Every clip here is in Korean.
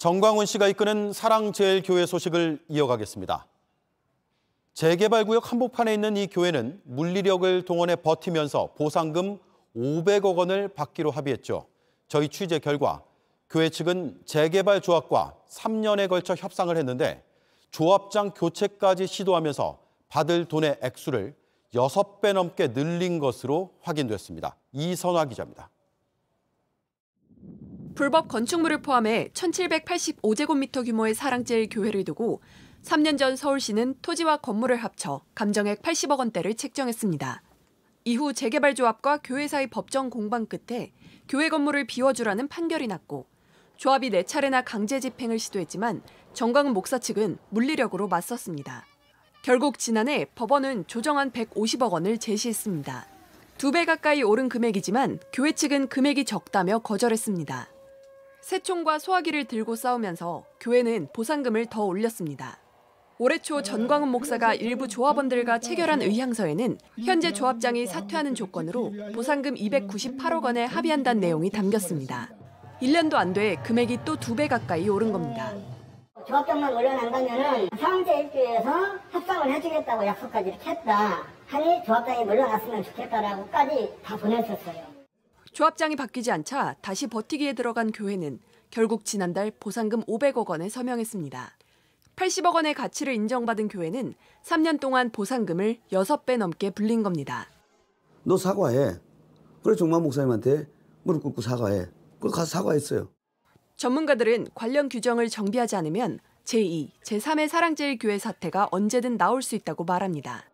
정광훈 씨가 이끄는 사랑제일교회 소식을 이어가겠습니다. 재개발 구역 한복판에 있는 이 교회는 물리력을 동원해 버티면서 보상금 500억 원을 받기로 합의했죠. 저희 취재 결과 교회 측은 재개발 조합과 3년에 걸쳐 협상을 했는데 조합장 교체까지 시도하면서 받을 돈의 액수를 6배 넘게 늘린 것으로 확인됐습니다. 이선화 기자입니다. 불법 건축물을 포함해 1785제곱미터 규모의 사랑제일 교회를 두고 3년 전 서울시는 토지와 건물을 합쳐 감정액 80억 원대를 책정했습니다. 이후 재개발 조합과 교회 사이 법정 공방 끝에 교회 건물을 비워주라는 판결이 났고 조합이 4차례나 강제 집행을 시도했지만 정광훈 목사 측은 물리력으로 맞섰습니다. 결국 지난해 법원은 조정한 150억 원을 제시했습니다. 두 배 가까이 오른 금액이지만 교회 측은 금액이 적다며 거절했습니다. 새총과 소화기를 들고 싸우면서 교회는 보상금을 더 올렸습니다. 올해 초 전광훈 목사가 일부 조합원들과 체결한 의향서에는 현재 조합장이 사퇴하는 조건으로 보상금 298억 원에 합의한다는 내용이 담겼습니다. 1년도 안 돼 금액이 또 두 배 가까이 오른 겁니다. 조합장만 물러난다면 사원제 일주에서 협상을 해주겠다고 약속까지 했다. 하니 조합장이 물러났으면 좋겠다라고까지 다 보냈었어요. 조합장이 바뀌지 않자 다시 버티기에 들어간 교회는 결국 지난달 보상금 500억 원에 서명했습니다. 80억 원의 가치를 인정받은 교회는 3년 동안 보상금을 6배 넘게 불린 겁니다. 너 사과해. 그래 종만 목사님한테 무릎 꿇고 사과해. 그 가서 사과했어요. 전문가들은 관련 규정을 정비하지 않으면 제2, 제3의 사랑제일교회 사태가 언제든 나올 수 있다고 말합니다.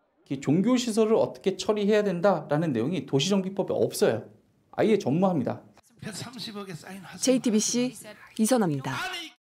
종교시설을 어떻게 처리해야 된다라는 내용이 도시정비법에 없어요. 아예 전무합니다. JTBC 이선아입니다.